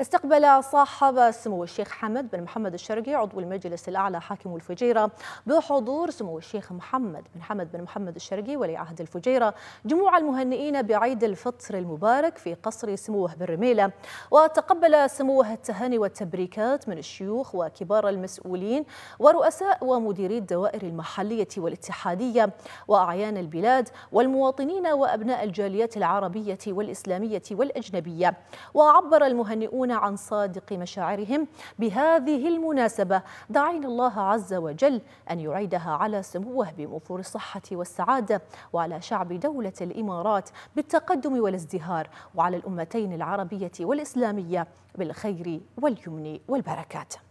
استقبل صاحب سمو الشيخ حمد بن محمد الشرقي عضو المجلس الأعلى حاكم الفجيرة بحضور سمو الشيخ محمد بن حمد بن محمد الشرقي ولي عهد الفجيرة جموع المهنئين بعيد الفطر المبارك في قصر سموه بالرميلة وتقبل سموه التهاني والتبريكات من الشيوخ وكبار المسؤولين ورؤساء ومديري الدوائر المحلية والاتحادية وأعيان البلاد والمواطنين وأبناء الجاليات العربية والإسلامية والأجنبية وعبر المهنئون يعبرون عن صادق مشاعرهم بهذه المناسبة دعين الله عز وجل أن يعيدها على سموه بمفور الصحة والسعادة وعلى شعب دولة الإمارات بالتقدم والازدهار وعلى الأمتين العربية والإسلامية بالخير واليمن والبركات